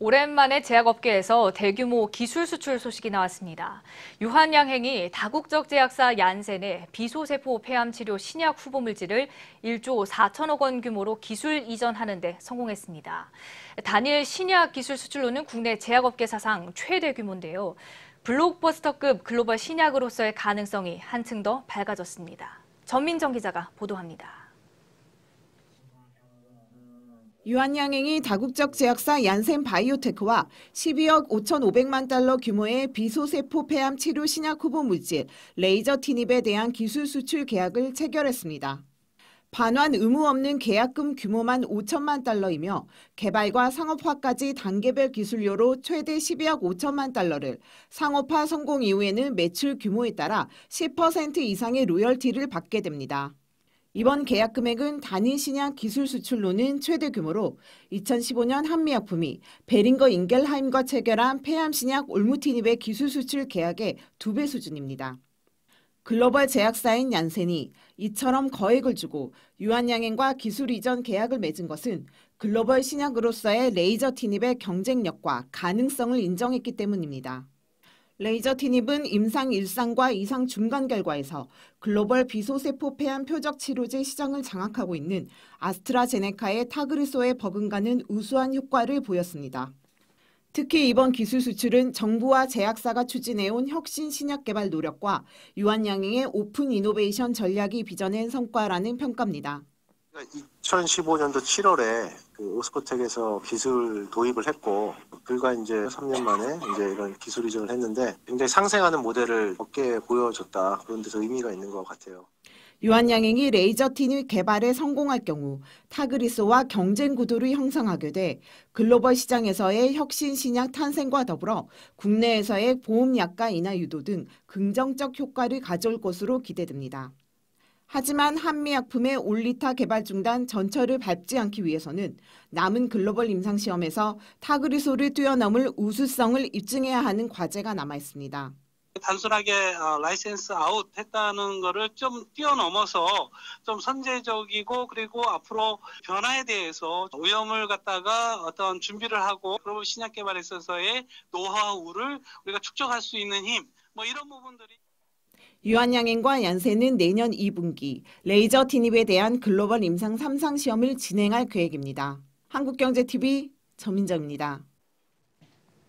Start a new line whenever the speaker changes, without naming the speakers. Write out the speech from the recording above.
오랜만에 제약업계에서 대규모 기술 수출 소식이 나왔습니다. 유한양행이 다국적 제약사 얀센의 비소세포 폐암 치료 신약 후보 물질을 1조 4천억 원 규모로 기술 이전하는 데 성공했습니다. 단일 신약 기술 수출로는 국내 제약업계 사상 최대 규모인데요. 블록버스터급 글로벌 신약으로서의 가능성이 한층 더 밝아졌습니다. 전민정 기자가 보도합니다.
유한양행이 다국적 제약사 얀센 바이오테크와 12억 5,500만 달러 규모의 비소세포 폐암 치료 신약 후보 물질 레이저 티닙에 대한 기술 수출 계약을 체결했습니다. 반환 의무 없는 계약금 규모만 5천만 달러이며 개발과 상업화까지 단계별 기술료로 최대 12억 5천만 달러를 상업화 성공 이후에는 매출 규모에 따라 10% 이상의 로열티를 받게 됩니다. 이번 계약 금액은 단일 신약 기술 수출로는 최대 규모로 2015년 한미약품이 베링거 인겔하임과 체결한 폐암 신약 올무티닙의 기술 수출 계약의 두 배 수준입니다. 글로벌 제약사인 얀센이 이처럼 거액을 주고 유한양행과 기술 이전 계약을 맺은 것은 글로벌 신약으로서의 레이저 티닙의 경쟁력과 가능성을 인정했기 때문입니다. 레이저 티닙은 임상 1상과2상 중간 결과에서 글로벌 비소세포 폐암 표적 치료제 시장을 장악하고 있는 아스트라제네카의 타그르소에 버금가는 우수한 효과를 보였습니다. 특히 이번 기술 수출은 정부와 제약사가 추진해온 혁신 신약 개발 노력과 유한양행의 오픈 이노베이션 전략이 빚어낸 성과라는 평가입니다.
2015년도 7월에 그 오스코텍에서 기술 도입을 했고 불과 이제 3년 만에 이제 이런 기술 이전을 했는데 굉장히 상생하는 모델을 업계에 보여줬다 그런 데서 의미가 있는 것 같아요.
유한양행이 레이저 틴의 개발에 성공할 경우 타그리스와 경쟁 구도를 형성하게 돼 글로벌 시장에서의 혁신 신약 탄생과 더불어 국내에서의 보험 약가 인하 유도 등 긍정적 효과를 가져올 것으로 기대됩니다. 하지만 한미약품의 올리타 개발 중단 전철을 밟지 않기 위해서는 남은 글로벌 임상시험에서 타그리소를 뛰어넘을 우수성을 입증해야 하는 과제가 남아있습니다.
단순하게 어, 라이센스 아웃 했다는 것을 좀 뛰어넘어서 좀 선제적이고 그리고 앞으로 변화에 대해서 오염을 갖다가 어떤 준비를 하고 글로벌 신약 개발에 있어서의 노하우를 우리가 축적할 수 있는 힘뭐 이런 부분들이
유한양행과 얀센은 내년 2분기 레이저 티닙에 대한 글로벌 임상 3상 시험을 진행할 계획입니다. 한국경제TV 전민정입니다.